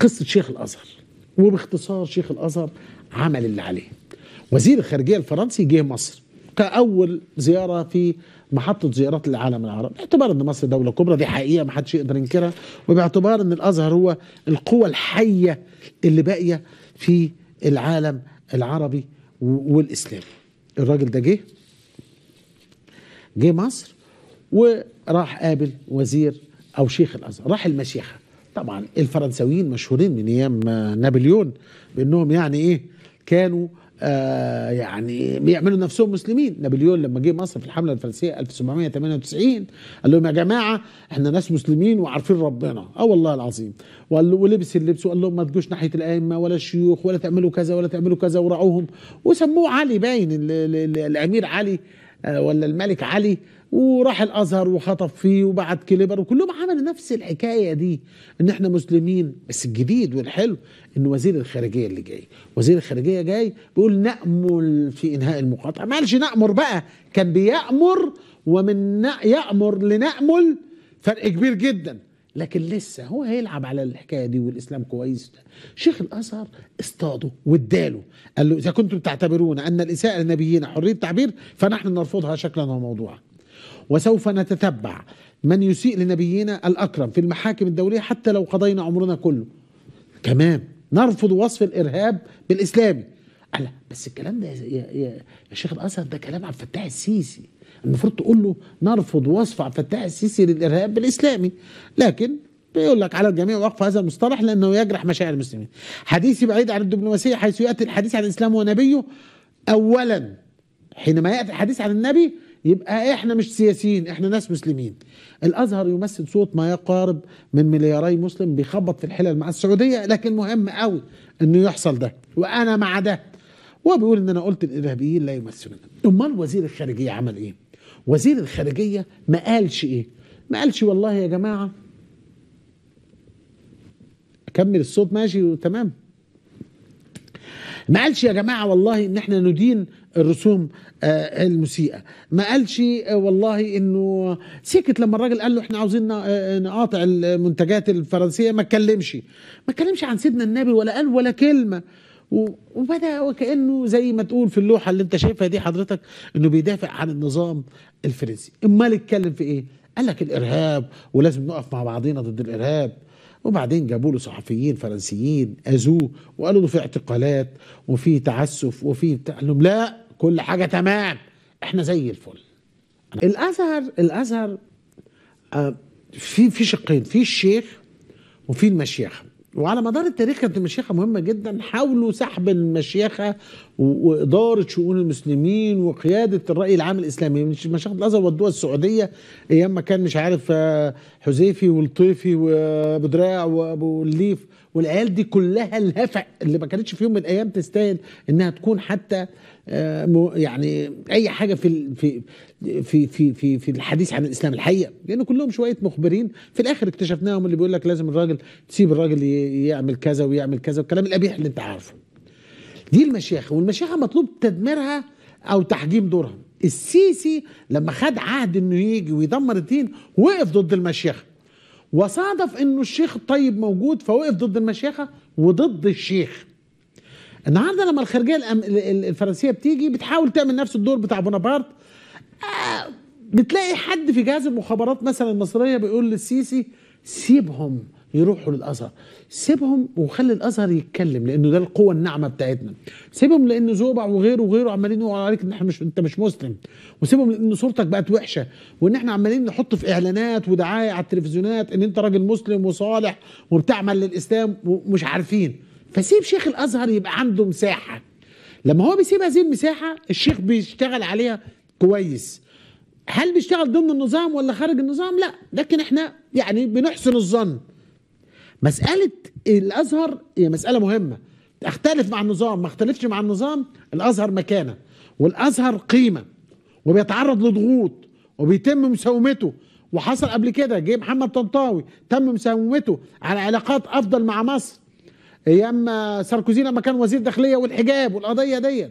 قصه شيخ الازهر وباختصار شيخ الازهر عمل اللي عليه وزير الخارجيه الفرنسي جه مصر كاول زياره في محطه زيارات العالم العربي باعتبار ان مصر دوله كبرى دي حقيقه ما حدش يقدر ينكرها وباعتبار ان الازهر هو القوه الحيه اللي باقيه في العالم العربي والاسلامي الراجل ده جه جه مصر وراح قابل وزير او شيخ الازهر راح المشيخه طبعا الفرنساويين مشهورين من ايام آه، نابليون بانهم يعني ايه كانوا آه يعني بيعملوا نفسهم مسلمين نابليون لما جه مصر في الحمله الفرنسيه 1798 قال لهم يا جماعه احنا ناس مسلمين وعارفين ربنا اه والله العظيم ولبس اللبس وقال لهم ما تجوش ناحيه الائمه ولا الشيوخ ولا تعملوا كذا ولا تعملوا كذا وراعوهم وسموه علي باين الامير علي آه، ولا الملك علي وراح الازهر وخطب فيه وبعت كليبر وكلهم عملوا نفس الحكايه دي ان احنا مسلمين بس الجديد والحلو ان وزير الخارجيه اللي جاي وزير الخارجيه جاي بيقول نامل في انهاء المقاطعه ما قالش نامر بقى كان بيامر ومن يامر لنامل فرق كبير جدا لكن لسه هو هيلعب على الحكايه دي والاسلام كويس ده. شيخ الازهر اصطاده واداله قال له اذا كنتم تعتبرون ان الاساءه للنبيين حريه تعبير فنحن نرفضها شكلا وموضوعا وسوف نتتبع من يسيء لنبينا الأكرم في المحاكم الدولية حتى لو قضينا عمرنا كله كمان نرفض وصف الإرهاب بالإسلامي قال بس الكلام ده يا, يا, يا شيخ الأزهر ده كلام عبد الفتاح السيسي المفروض تقول له نرفض وصف عبد الفتاح السيسي للإرهاب بالإسلامي لكن بيقول لك على الجميع وقف هذا المصطلح لأنه يجرح مشاعر المسلمين حديثي بعيد عن الدبلوماسية حيث يأتي الحديث عن الإسلام ونبيه أولا حينما يأتي الحديث عن النبي يبقى احنا مش سياسيين احنا ناس مسلمين الازهر يمثل صوت ما يقارب من ملياري مسلم بيخبط في الحلل مع السعوديه لكن مهم قوي انه يحصل ده وانا مع ده وبيقول ان انا قلت الارهابيين لا يمثلون امال وزير الخارجيه عمل ايه وزير الخارجيه ما قالش ايه ما قالش والله يا جماعه اكمل الصوت ماشي وتمام ما قالش يا جماعه والله ان احنا ندين الرسوم آه، المسيئه ما قالش آه، والله انه سكت لما الراجل قال له احنا عاوزين آه، نقاطع المنتجات الفرنسيه ما اتكلمش ما اتكلمش عن سيدنا النبي ولا قال ولا كلمه وبدا وكانه زي ما تقول في اللوحه اللي انت شايفها دي حضرتك انه بيدافع عن النظام الفرنسي امال اتكلم في ايه قال لك الارهاب ولازم نقف مع بعضينا ضد الارهاب وبعدين جابوا له صحفيين فرنسيين اذوه وقالوا له في اعتقالات وفي تعسف وفي قال لهم لا كل حاجه تمام احنا زي الفل الازهر الازهر آه في في شقين في الشيخ وفي المشيخه وعلى مدار التاريخ كانت المشيخه مهمه جدا حاولوا سحب المشيخه واداره شؤون المسلمين وقياده الراي العام الاسلامي مشيخه الازهر ودوها السعوديه ايام ما كان مش عارف آه، حذيفي والطيفي وابو دراع وابو الليف والعيال دي كلها الهفع اللي ما كانتش في يوم من الايام تستاهل انها تكون حتى آه، يعني اي حاجه في في في في في, في الحديث عن الاسلام الحقيقه لان يعني كلهم شويه مخبرين في الاخر اكتشفناهم اللي بيقول لك لازم الراجل تسيب الراجل يعمل كذا ويعمل كذا والكلام القبيح اللي انت عارفه دي المشيخه والمشيخه مطلوب تدميرها او تحجيم دورها السيسي لما خد عهد انه يجي ويدمر الدين وقف ضد المشيخه وصادف انه الشيخ الطيب موجود فوقف ضد المشيخه وضد الشيخ النهارده لما الخارجيه الفرنسيه بتيجي بتحاول تعمل نفس الدور بتاع بونابرت آه، بتلاقي حد في جهاز المخابرات مثلا المصريه بيقول للسيسي سيبهم يروحوا للازهر سيبهم وخلي الازهر يتكلم لانه ده القوه الناعمه بتاعتنا سيبهم لان زوبع وغيره وغيره عمالين يقولوا عليك ان احنا مش انت مش مسلم وسيبهم لان صورتك بقت وحشه وان احنا عمالين نحط في اعلانات ودعايه على التلفزيونات ان انت راجل مسلم وصالح وبتعمل للاسلام ومش عارفين فسيب شيخ الازهر يبقى عنده مساحه لما هو بيسيب هذه المساحه الشيخ بيشتغل عليها كويس هل بيشتغل ضمن النظام ولا خارج النظام لا لكن احنا يعني بنحسن الظن مساله الازهر هي مساله مهمه اختلف مع النظام ما اختلفش مع النظام الازهر مكانه والازهر قيمه وبيتعرض لضغوط وبيتم مساومته وحصل قبل كده جه محمد طنطاوي تم مساومته على علاقات افضل مع مصر ايام ساركوزي لما كان وزير داخليه والحجاب والقضيه ديت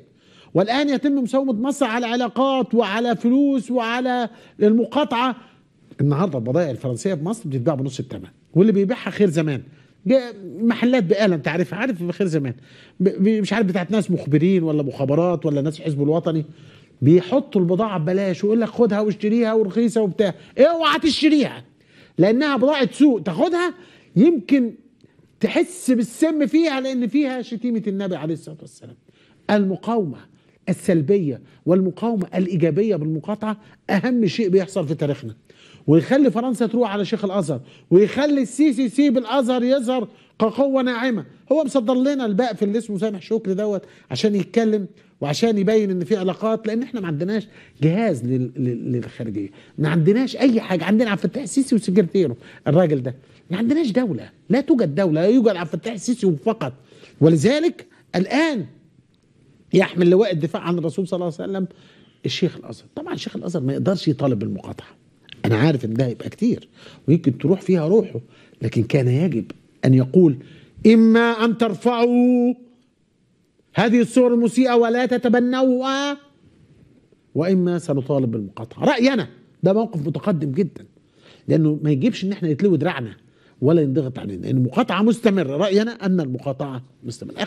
والان يتم مساومه مصر على علاقات وعلى فلوس وعلى المقاطعه النهارده البضائع الفرنسيه في مصر بتتباع بنص الثمن واللي بيبيعها خير زمان محلات بقاله انت عارف عارف بخير زمان مش عارف بتاعت ناس مخبرين ولا مخابرات ولا ناس حزب الوطني بيحطوا البضاعه ببلاش ويقول لك خدها واشتريها ورخيصه وبتاع اوعى تشتريها لانها بضاعه سوق تاخدها يمكن تحس بالسم فيها لان فيها شتيمه النبي عليه الصلاه والسلام المقاومه السلبيه والمقاومه الايجابيه بالمقاطعه اهم شيء بيحصل في تاريخنا ويخلي فرنسا تروح على شيخ الازهر ويخلي السيسي يسيب الازهر يظهر كقوه ناعمه هو مصدر لنا الباقي في اللي اسمه سامح شكري دوت عشان يتكلم وعشان يبين ان في علاقات لان احنا ما عندناش جهاز للخارجيه ما عندناش اي حاجه عندنا عبد الفتاح السيسي وسكرتيره الراجل ده ما عندناش دوله لا توجد دوله لا يوجد عبد الفتاح السيسي فقط ولذلك الان يحمل لواء الدفاع عن الرسول صلى الله عليه وسلم الشيخ الازهر طبعا الشيخ الازهر ما يقدرش يطالب بالمقاطعه انا عارف ان ده هيبقى كتير ويمكن تروح فيها روحه لكن كان يجب ان يقول اما ان ترفعوا هذه الصور المسيئه ولا تتبنوها واما سنطالب بالمقاطعه رايي انا ده موقف متقدم جدا لانه ما يجيبش ان احنا يتلوي دراعنا ولا ينضغط علينا لان المقاطعه مستمره رايي انا ان المقاطعه مستمره